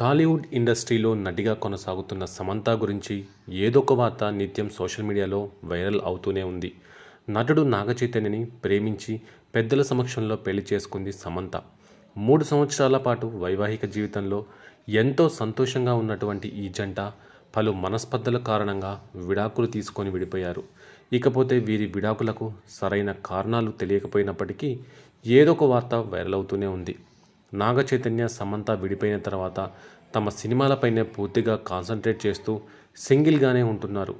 టాలీవుడ్ ఇండస్ట్రీలో నటిగా కొనసాగుతున్న సమంత గురించి ఏదొక వార్త నిత్యం సోషల్ మీడియాలో వైరల్ అవుతూనే ఉంది నటుడు నాగచైతన్యని ప్రేమించి పెద్దల సమక్షంలో పెళ్లి చేసుకుంది సమంత మూడు సంవత్సరాల పాటు వైవాహిక జీవితంలో ఎంతో సంతోషంగా ఉన్నటువంటి ఈ జంట పలు మనస్పర్ధల కారణంగా విడాకులు తీసుకొని విడిపోయారు ఇకపోతే వీరి విడాకులకు సరైన కారణాలు తెలియకపోయినప్పటికీ ఏదొక వార్త వైరల్ అవుతూనే ఉంది నాగ చైతన్య సమంత విడిపోయిన తర్వాత తమ సినిమాలపైనే పూర్తిగా కాన్సన్ట్రేట్ చేస్తూ సింగిల్గానే ఉంటున్నారు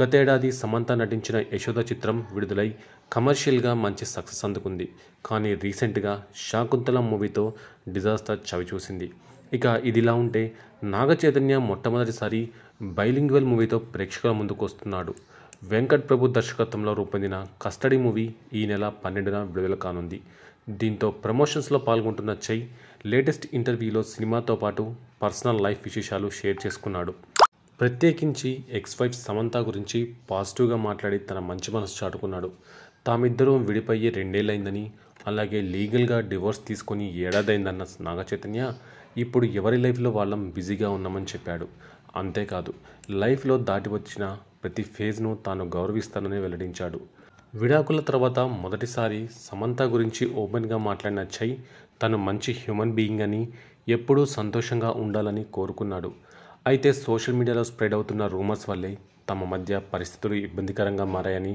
గతేడాది సమంత నటించిన యశోద చిత్రం విడుదలై కమర్షియల్గా మంచి సక్సెస్ అందుకుంది కానీ రీసెంట్గా శాకుంతలం మూవీతో డిజాస్టర్ చవిచూసింది ఇక ఇదిలా ఉంటే నాగచైతన్య మొట్టమొదటిసారి బైలింగ్వెల్ మూవీతో ప్రేక్షకుల ముందుకు వస్తున్నాడు వెంకట్ ప్రభు దర్శకత్వంలో రూపొందిన కస్టడీ మూవీ ఈ నెల పన్నెండున విడుదల కానుంది దీంతో ప్రమోషన్స్లో పాల్గొంటున్న చై లేటెస్ట్ ఇంటర్వ్యూలో సినిమాతో పాటు పర్సనల్ లైఫ్ విశేషాలు షేర్ చేసుకున్నాడు ప్రత్యేకించి ఎక్స్ వైఫ్ సమంత గురించి పాజిటివ్గా మాట్లాడి తన మంచి మనసు చాటుకున్నాడు తామిద్దరూ విడిపోయి రెండేళ్ళైందని అలాగే లీగల్గా డివోర్స్ తీసుకొని ఏడాదైందన్న నాగ చైతన్య ఇప్పుడు ఎవరి లైఫ్లో వాళ్ళం బిజీగా ఉన్నామని చెప్పాడు అంతేకాదు లైఫ్లో దాటి వచ్చిన ప్రతి ఫేజ్ను తాను గౌరవిస్తానని వెల్లడించాడు విడాకుల తర్వాత మొదటిసారి సమంత గురించి ఓపెన్గా మాట్లాడిన చై తను మంచి హ్యూమన్ బీయింగ్ అని ఎప్పుడూ సంతోషంగా ఉండాలని కోరుకున్నాడు అయితే సోషల్ మీడియాలో స్ప్రెడ్ అవుతున్న రూమర్స్ వల్లే తమ మధ్య పరిస్థితులు ఇబ్బందికరంగా మారాయని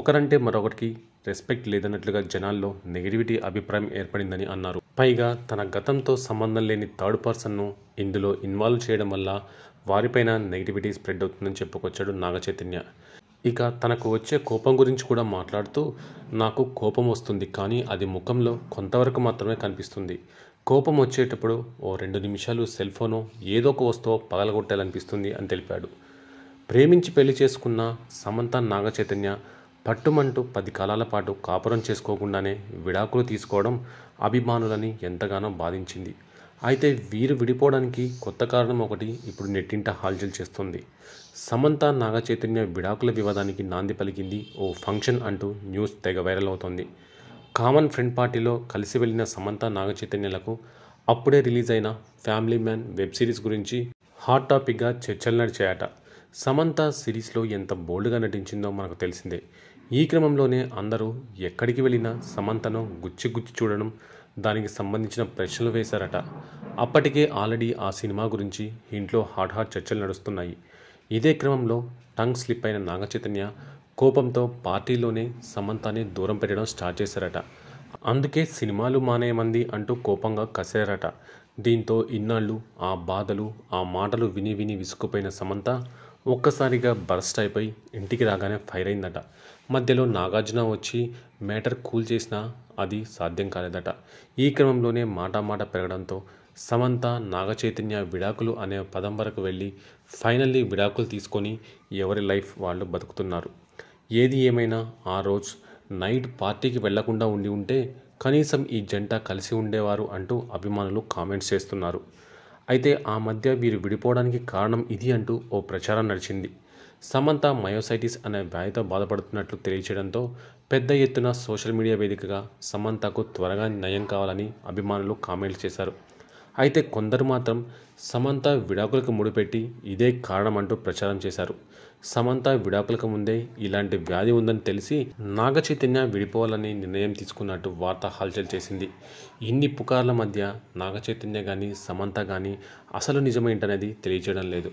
ఒకరంటే మరొకరికి రెస్పెక్ట్ లేదన్నట్లుగా జనాల్లో నెగిటివిటీ అభిప్రాయం ఏర్పడిందని అన్నారు పైగా తన గతంతో సంబంధం లేని థర్డ్ పర్సన్ను ఇందులో ఇన్వాల్వ్ చేయడం వల్ల వారిపైన నెగిటివిటీ స్ప్రెడ్ అవుతుందని చెప్పుకొచ్చాడు నాగచైతన్య ఇక తనకు వచ్చే కోపం గురించి కూడా మాట్లాడుతూ నాకు కోపం వస్తుంది కానీ అది ముఖంలో కొంతవరకు మాత్రమే కనిపిస్తుంది కోపం వచ్చేటప్పుడు ఓ రెండు నిమిషాలు సెల్ ఫోను ఏదో ఒక వస్తువు పగలగొట్టాలనిపిస్తుంది అని తెలిపాడు ప్రేమించి పెళ్లి చేసుకున్న సమంత నాగచైతన్య పట్టుమంటూ పది కాలాల పాటు కాపురం చేసుకోకుండానే విడాకులు తీసుకోవడం అభిమానులని ఎంతగానో బాధించింది అయితే వీరు విడిపోవడానికి కొత్త కారణం ఒకటి ఇప్పుడు నెట్టింట హాల్చల్ చేస్తుంది సమంత నాగ చైతన్య విడాకుల వివాదానికి నాంది పలికింది ఓ ఫంక్షన్ అంటూ న్యూస్ తెగ వైరల్ అవుతోంది కామన్ ఫ్రెండ్ పార్టీలో కలిసి వెళ్ళిన సమంత నాగ చైతన్యలకు అప్పుడే రిలీజ్ అయిన ఫ్యామిలీ మ్యాన్ వెబ్ సిరీస్ గురించి హాట్ టాపిక్గా చర్చలు నడిచాయట సమంత సిరీస్లో ఎంత బోల్డ్గా నటించిందో మనకు తెలిసిందే ఈ క్రమంలోనే అందరూ ఎక్కడికి వెళ్ళినా సమంతను గుచ్చి గుచ్చి చూడడం దానికి సంబంధించిన ప్రశ్నలు వేశారట అప్పటికే ఆల్రెడీ ఆ సినిమా గురించి ఇంట్లో హాట్ హాట్ చర్చలు నడుస్తున్నాయి ఇదే క్రమంలో టంగ్ స్లిప్ అయిన నాగచైతన్య కోపంతో పార్టీలోనే సమంతాన్ని దూరం పెట్టడం స్టార్ట్ చేశారట అందుకే సినిమాలు మానేయమంది అంటూ కోపంగా కసారట దీంతో ఇన్నాళ్ళు ఆ బాధలు ఆ మాటలు విని విని విసుకుపోయిన సమంత ఒక్కసారిగా బరస్ట్ అయిపోయి ఇంటికి రాగానే ఫైర్ అయిందట మధ్యలో నాగార్జున వచ్చి మేటర్ కూల్ చేసినా అది సాధ్యం కాలేదట ఈ క్రమంలోనే మాట పెరగడంతో సమంత నాగచైతన్య విడాకులు అనే పదం వరకు వెళ్ళి ఫైనల్లీ విడాకులు తీసుకొని ఎవరి లైఫ్ వాళ్ళు బతుకుతున్నారు ఏది ఏమైనా ఆ రోజు నైట్ పార్టీకి వెళ్లకుండా ఉండి ఉంటే కనీసం ఈ జంట కలిసి ఉండేవారు అంటూ అభిమానులు కామెంట్స్ చేస్తున్నారు అయితే ఆ మధ్య వీరు విడిపోవడానికి కారణం ఇది అంటూ ఓ ప్రచారం నడిచింది సమంత మయోసైటిస్ అనే వ్యాధితో బాధపడుతున్నట్లు తెలియచేయడంతో పెద్ద ఎత్తున సోషల్ మీడియా వేదికగా సమంతకు త్వరగా నయం కావాలని అభిమానులు కామెంట్లు చేశారు అయితే కొందరు మాత్రం సమంత విడాకులకు ముడిపెట్టి ఇదే కారణమంటూ ప్రచారం చేశారు సమంత విడాకులకు ముందే ఇలాంటి వ్యాధి ఉందని తెలిసి నాగ చైతన్య విడిపోవాలని నిర్ణయం తీసుకున్నట్టు వార్త హల్చల్ చేసింది ఇన్ని పుకార్ల మధ్య నాగ చైతన్య కానీ సమంత కానీ అసలు నిజమేంటనేది తెలియచేయడం లేదు